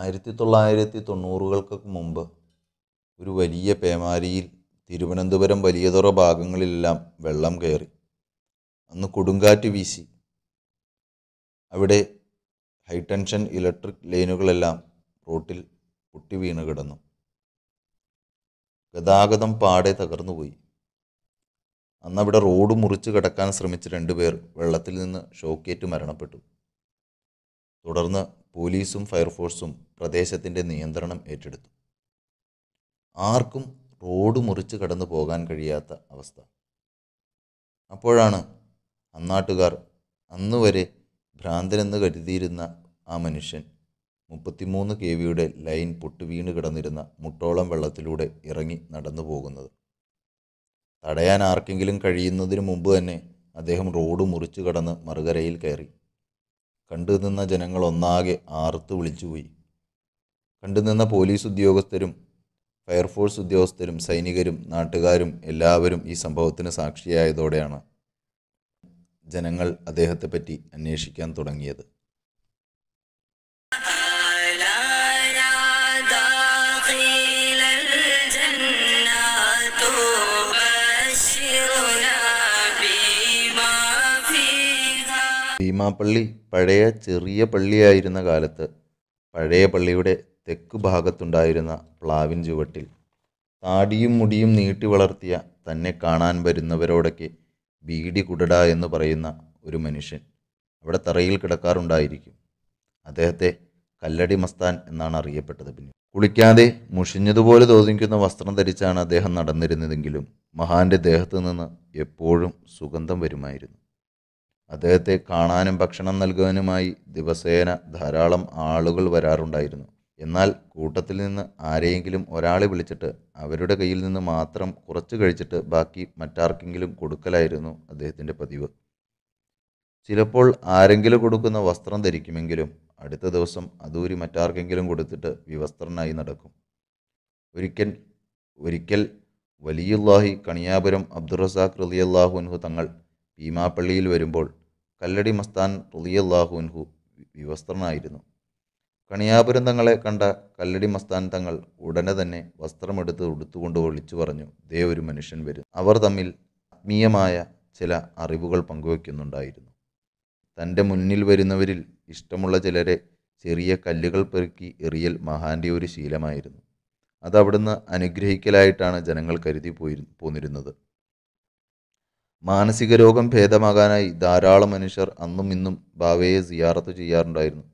ആയിരത്തി തൊള്ളായിരത്തി തൊണ്ണൂറുകൾക്ക് മുമ്പ് ഒരു വലിയ പേമാരിയിൽ തിരുവനന്തപുരം വലിയതുറ ഭാഗങ്ങളിലെല്ലാം വെള്ളം കയറി അന്ന് കൊടുങ്കാറ്റ് വീശി അവിടെ ഹൈടെൻഷൻ ഇലക്ട്രിക് ലൈനുകളെല്ലാം റോട്ടിൽ പൊട്ടി വീണ് കിടന്നു ഗതാഗതം പാടെ തകർന്നുപോയി അവിടെ റോഡ് മുറിച്ച് കിടക്കാൻ ശ്രമിച്ച രണ്ടുപേർ വെള്ളത്തിൽ നിന്ന് ഷോക്കേറ്റ് മരണപ്പെട്ടു തുടർന്ന് പോലീസും ഫയർഫോഴ്സും പ്രദേശത്തിൻ്റെ നിയന്ത്രണം ഏറ്റെടുത്തു ആർക്കും റോഡ് മുറിച്ച് കടന്നു പോകാൻ കഴിയാത്ത അവസ്ഥ അപ്പോഴാണ് അന്നാട്ടുകാർ അന്നുവരെ ഭ്രാന്തനെന്ന് കരുതിയിരുന്ന ആ മനുഷ്യൻ മുപ്പത്തിമൂന്ന് കെ വിയുടെ ലൈൻ പൊട്ടുവീണ് കിടന്നിരുന്ന മുട്ടോളം വെള്ളത്തിലൂടെ ഇറങ്ങി നടന്നു പോകുന്നത് തടയാൻ ആർക്കെങ്കിലും കഴിയുന്നതിന് മുമ്പ് തന്നെ അദ്ദേഹം റോഡ് മുറിച്ചു കടന്ന് മറുകരയിൽ കയറി കണ്ടു നിന്ന ജനങ്ങളൊന്നാകെ ആർത്ത് വിളിച്ചുപോയി കണ്ടു നിന്ന പോലീസ് ഉദ്യോഗസ്ഥരും ഫയർഫോഴ്സ് ഉദ്യോഗസ്ഥരും സൈനികരും നാട്ടുകാരും എല്ലാവരും ഈ സംഭവത്തിന് സാക്ഷിയായതോടെയാണ് ജനങ്ങൾ അദ്ദേഹത്തെപ്പറ്റി അന്വേഷിക്കാൻ തുടങ്ങിയത് ഭീമാപ്പള്ളി പഴയ ചെറിയ പള്ളിയായിരുന്ന കാലത്ത് പഴയ പള്ളിയുടെ തെക്ക് ഭാഗത്തുണ്ടായിരുന്ന പ്ലാവിൻ ചുവട്ടിൽ താടിയും മുടിയും നീട്ടി വളർത്തിയ തന്നെ കാണാൻ വരുന്നവരോടൊക്കെ ബീഡി കുടട എന്ന് പറയുന്ന ഒരു മനുഷ്യൻ അവിടെ തറയിൽ കിടക്കാറുണ്ടായിരിക്കും അദ്ദേഹത്തെ കല്ലടി മസ്താൻ എന്നാണ് അറിയപ്പെട്ടത് പിന്നെ കുളിക്കാതെ മുഷിഞ്ഞതുപോലെ തോന്നിക്കുന്ന വസ്ത്രം ധരിച്ചാണ് അദ്ദേഹം നടന്നിരുന്നതെങ്കിലും മഹാന്റെ ദേഹത്തു നിന്ന് എപ്പോഴും സുഗന്ധം വരുമായിരുന്നു അദ്ദേഹത്തെ കാണാനും ഭക്ഷണം നൽകാനുമായി ദിവസേന ധാരാളം ആളുകൾ വരാറുണ്ടായിരുന്നു എന്നാൽ കൂട്ടത്തിൽ നിന്ന് ആരെയെങ്കിലും ഒരാളെ വിളിച്ചിട്ട് അവരുടെ കയ്യിൽ നിന്ന് മാത്രം കുറച്ച് കഴിച്ചിട്ട് ബാക്കി മറ്റാർക്കെങ്കിലും കൊടുക്കലായിരുന്നു അദ്ദേഹത്തിൻ്റെ പതിവ് ചിലപ്പോൾ ആരെങ്കിലും കൊടുക്കുന്ന വസ്ത്രം ധരിക്കുമെങ്കിലും അടുത്ത ദിവസം അതൂരി മറ്റാർക്കെങ്കിലും കൊടുത്തിട്ട് വിവസ്ത്രനായി നടക്കും ഒരിക്കൽ ഒരിക്കൽ വലിയുല്ലാഹി കണിയാപുരം അബ്ദുറസാഖ് റലിയല്ലാഹുൻഹു അൻഹു തങ്ങൾ ഭീമാപ്പള്ളിയിൽ വരുമ്പോൾ കല്ലടി മസ്താൻ റുദിയല്ലാഹുവിൻഹു വിവസ്ത്രനായിരുന്നു കണിയാപുരം തങ്ങളെ കണ്ട കല്ലടി മസ്താൻ തങ്ങൾ ഉടനെ തന്നെ വസ്ത്രമെടുത്ത് ഉടുത്തുകൊണ്ട് വിളിച്ചു പറഞ്ഞു ദേ ഒരു മനുഷ്യൻ വരും അവർ തമ്മിൽ ആത്മീയമായ ചില അറിവുകൾ പങ്കുവയ്ക്കുന്നുണ്ടായിരുന്നു തൻ്റെ മുന്നിൽ വരുന്നവരിൽ ഇഷ്ടമുള്ള ചിലരെ ചെറിയ കല്ലുകൾ പെറുക്കി എറിയൽ മഹാൻ്റെ ഒരു ശീലമായിരുന്നു അതവിടുന്ന് അനുഗ്രഹിക്കലായിട്ടാണ് ജനങ്ങൾ കരുതി പോയി പോന്നിരുന്നത് മാനസിക രോഗം ഭേദമാകാനായി ധാരാളം മനുഷ്യർ അന്നും ഇന്നും ഭാവയെ സിയാറത്ത് ചെയ്യാറുണ്ടായിരുന്നു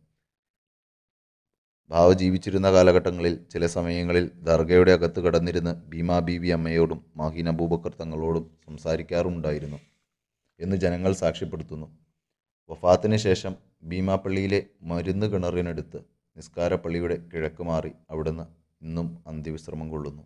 ഭാവ ജീവിച്ചിരുന്ന കാലഘട്ടങ്ങളിൽ ചില സമയങ്ങളിൽ ദർഗയുടെ അകത്ത് കടന്നിരുന്ന് ഭീമാ ബീവി അമ്മയോടും മാഹിൻ അബൂബക്കർ തങ്ങളോടും സംസാരിക്കാറുണ്ടായിരുന്നു എന്ന് ജനങ്ങൾ സാക്ഷ്യപ്പെടുത്തുന്നു വഫാത്തിന് ശേഷം ഭീമാപ്പള്ളിയിലെ മരുന്ന് കിണറിനടുത്ത് നിസ്കാരപ്പള്ളിയുടെ കിഴക്ക് മാറി അവിടുന്ന് ഇന്നും അന്ത്യവിശ്രമം കൊള്ളുന്നു